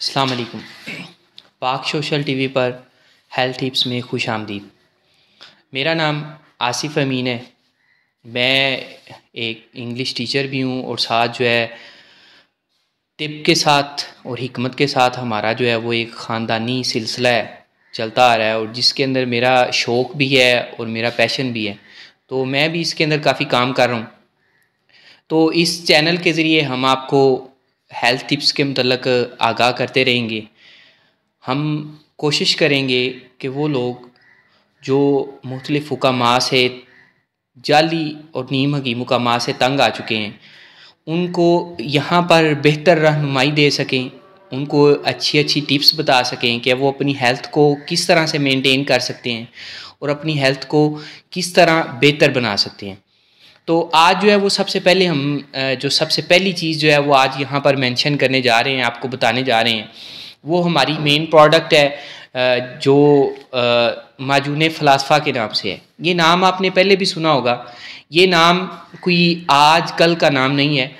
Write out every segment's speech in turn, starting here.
अस्सलाम वालेकुम Pak social TV पर हेल्थ टिप्स में खुश आमदीद मेरा नाम आसिफ अमीन है मैं एक इंग्लिश टीचर भी हूँ और साथ जो है तिब के साथ और हमत के साथ हमारा जो है वो एक ख़ानदानी सिलसिला है चलता आ रहा है और जिसके अंदर मेरा शौक़ भी है और मेरा पैशन भी है तो मैं भी इसके अंदर काफ़ी काम कर रहा हूँ तो इस चैनल के ज़रिए हम आपको हेल्थ टिप्स के मतलब आगाह करते रहेंगे हम कोशिश करेंगे कि वो लोग जो मुख्तलिफ़ हुकामा से जाली और नीम की हुकामा से तंग आ चुके हैं उनको यहाँ पर बेहतर रहनुमाई दे सकें उनको अच्छी अच्छी टिप्स बता सकें कि वो अपनी हेल्थ को किस तरह से मेंटेन कर सकते हैं और अपनी हेल्थ को किस तरह बेहतर बना सकते हैं तो आज जो है वो सबसे पहले हम जो सबसे पहली चीज़ जो है वो आज यहाँ पर मेंशन करने जा रहे हैं आपको बताने जा रहे हैं वो हमारी मेन प्रोडक्ट है जो माजून फ़लासफ़ा के नाम से है ये नाम आपने पहले भी सुना होगा ये नाम कोई आज कल का नाम नहीं है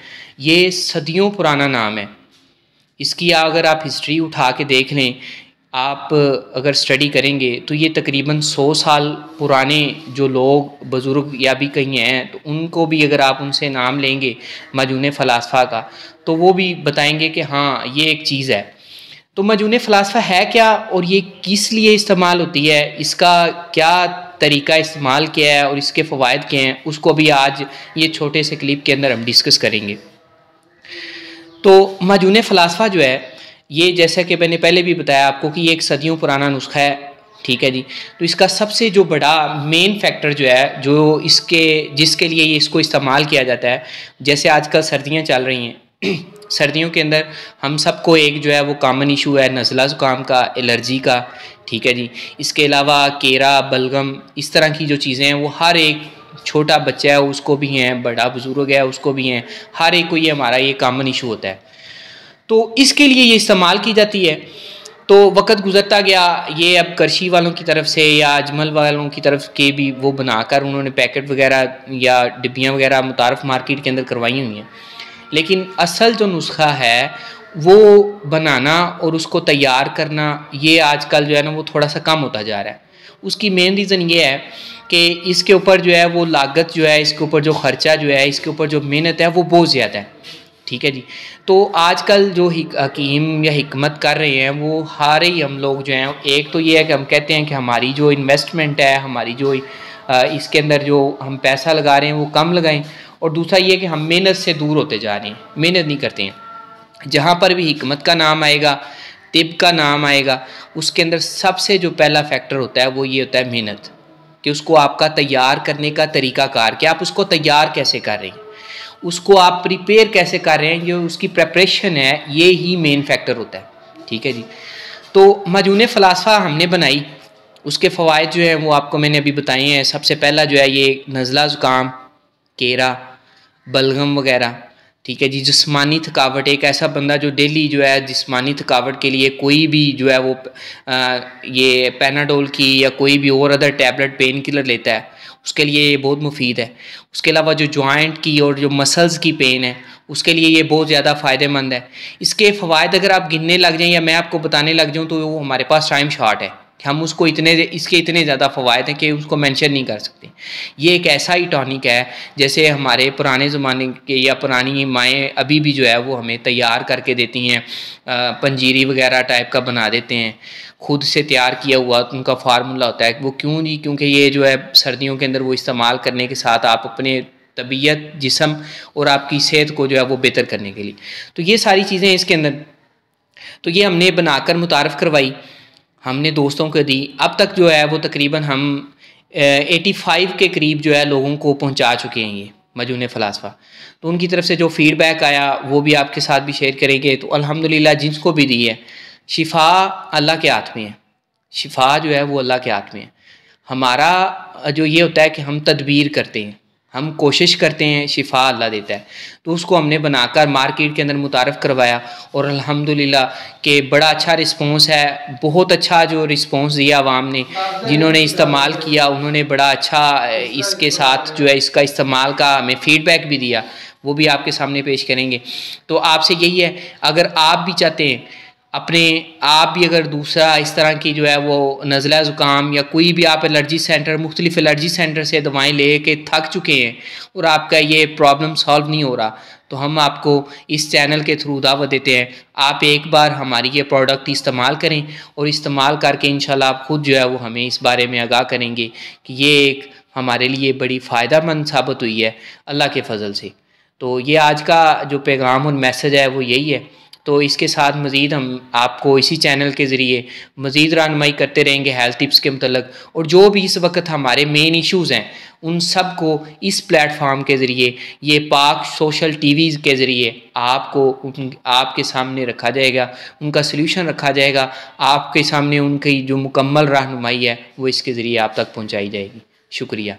ये सदियों पुराना नाम है इसकी अगर आप हिस्ट्री उठा के देख लें आप अगर स्टडी करेंगे तो ये तकरीबन 100 साल पुराने जो लोग बुज़ुर्ग या भी कहीं हैं तो उनको भी अगर आप उनसे नाम लेंगे मजून फ़लासफ़ा का तो वो भी बताएंगे कि हाँ ये एक चीज़ है तो मजून फ़लासफ़ा है क्या और ये किस लिए इस्तेमाल होती है इसका क्या तरीका इस्तेमाल किया है और इसके फ़वाद क्या हैं उसको भी आज ये छोटे से क्लिप के अंदर हम डिस्कस करेंगे तो मजून फ़लासफ़ा जो है ये जैसा कि मैंने पहले भी बताया आपको कि ये एक सदियों पुराना नुस्खा है ठीक है जी तो इसका सबसे जो बड़ा मेन फैक्टर जो है जो इसके जिसके लिए ये इसको इस्तेमाल किया जाता है जैसे आजकल सर्दियाँ चल रही हैं सर्दियों के अंदर हम सबको एक जो है वो कॉमन इशू है नज़ला ज़ुकाम का एलर्जी का ठीक है जी इसके अलावा केरा बलगम इस तरह की जो चीज़ें हैं वो हर एक छोटा बच्चा है उसको भी हैं बड़ा बुज़ुर्ग है उसको भी हैं हर एक को ये हमारा ये कामन इशू होता है तो इसके लिए ये इस्तेमाल की जाती है तो वक़्त गुजरता गया ये अब करशी वालों की तरफ से या अजमल वालों की तरफ के भी वो बनाकर उन्होंने पैकेट वगैरह या डिब्बियाँ वगैरह मुतारफ मार्केट के अंदर करवाई हुई हैं लेकिन असल जो नुस्खा है वो बनाना और उसको तैयार करना ये आजकल जो है ना वो थोड़ा सा कम होता जा रहा है उसकी मेन रीज़न ये है कि इसके ऊपर जो है वो लागत जो है इसके ऊपर जो ख़र्चा जो है इसके ऊपर जो मेहनत है वो बहुत ज़्यादा है ठीक है जी तो आजकल जो हकीम या हमत कर रहे हैं वो हारे ही हम लोग जो हैं एक तो ये है कि हम कहते हैं कि हमारी जो इन्वेस्टमेंट है हमारी जो इसके अंदर जो हम पैसा लगा रहे हैं वो कम लगाएं और दूसरा ये कि हम मेहनत से दूर होते जा रहे हैं मेहनत नहीं करते हैं जहाँ पर भी हमत का नाम आएगा तिब का नाम आएगा उसके अंदर सबसे जो पहला फैक्टर होता है वो ये होता है मेहनत कि उसको आपका तैयार करने का तरीका कार कि आप उसको तैयार कैसे कर रही हैं उसको आप प्रिपेयर कैसे कर रहे हैं ये उसकी प्रेपरेशन है ये ही मेन फैक्टर होता है ठीक है जी तो मजून फ़लासफ़ा हमने बनाई उसके फ़वाद जो हैं वो आपको मैंने अभी बताए हैं सबसे पहला जो है ये नज़ला ज़ुकाम केरा बलगम वगैरह ठीक है जी जिसमानी थकावट एक ऐसा बंदा जो डेली जो है जिसमानी थकावट के लिए कोई भी जो है वो आ, ये पैनाडोल की या कोई भी और अदर टैबलेट पेन किलर लेता है उसके लिए ये बहुत मुफीद है उसके अलावा जो जॉइंट की और जो मसल्स की पेन है उसके लिए ये बहुत ज़्यादा फ़ायदेमंद है इसके फ़वाद अगर आप गिनने लग जाएँ या मैं आपको बताने लग जाऊँ तो वो हमारे पास टाइम शार्ट है कि हम उसको इतने इसके इतने ज़्यादा फ़वाद हैं कि उसको मेंशन नहीं कर सकते ये एक ऐसा ही टॉनिक है जैसे हमारे पुराने ज़माने के या पुरानी माएँ अभी भी जो है वो हमें तैयार करके देती हैं पंजीरी वगैरह टाइप का बना देते हैं खुद से तैयार किया हुआ उनका फार्मूला होता है वो क्यों जी क्योंकि ये जो है सर्दियों के अंदर वो इस्तेमाल करने के साथ आप अपने तबीयत जिसम और आपकी सेहत को जो है वो बेहतर करने के लिए तो ये सारी चीज़ें इसके अंदर तो ये हमने बनाकर मुतारफ़ करवाई हमने दोस्तों को दी अब तक जो है वो तकरीबन हम एटी फाइव के करीब जो है लोगों को पहुंचा चुके हैं ये मजून फ़लासफ़ा तो उनकी तरफ से जो फीडबैक आया वो भी आपके साथ भी शेयर करेंगे तो अल्हम्दुलिल्लाह जिसको भी दी है शिफा अल्लाह के हाथ में है शिफा जो है वो अल्लाह के हाथ में है हमारा जो ये होता है कि हम तदबीर करते हैं हम कोशिश करते हैं शिफा अल्लाह देता है तो उसको हमने बनाकर मार्केट के अंदर मुतारफ़ करवाया और अल्हम्दुलिल्लाह के बड़ा अच्छा रिस्पॉन्स है बहुत अच्छा जो रिस्पॉन्स दिया आवाम ने जिन्होंने इस्तेमाल किया उन्होंने बड़ा अच्छा इसके साथ जो है इसका इस्तेमाल का हमें फ़ीडबैक भी दिया वो भी आपके सामने पेश करेंगे तो आपसे यही है अगर आप भी चाहते हैं अपने आप भी अगर दूसरा इस तरह की जो है वो नज़ला ज़ुकाम या कोई भी आप एलर्जी सेंटर मुख्तलिफ एलर्जी सेंटर से दवाएं ले के थक चुके हैं और आपका ये प्रॉब्लम सॉल्व नहीं हो रहा तो हम आपको इस चैनल के थ्रू दावत देते हैं आप एक बार हमारी ये प्रोडक्ट इस्तेमाल करें और इस्तेमाल करके इन आप ख़ुद जो है वो हमें इस बारे में आगाह करेंगे कि ये एक हमारे लिए बड़ी फ़ायदा मंद साबित हुई है अल्लाह के फजल से तो ये आज का जो पैगाम और मैसेज है वो यही है तो इसके साथ मज़ीद हम आपको इसी चैनल के ज़रिए मज़ीद रानमाई करते रहेंगे हेल्थ टिप्स के मतलब और जो भी इस वक्त हमारे मेन इश्यूज़ हैं उन सब को इस प्लेटफॉर्म के ज़रिए ये पाक सोशल टीवी के ज़रिए आपको उन आपके सामने रखा जाएगा उनका सलूशन रखा जाएगा आपके सामने उनकी जो मुकम्मल रहनुमाई है वो इसके ज़रिए आप तक पहुँचाई जाएगी शुक्रिया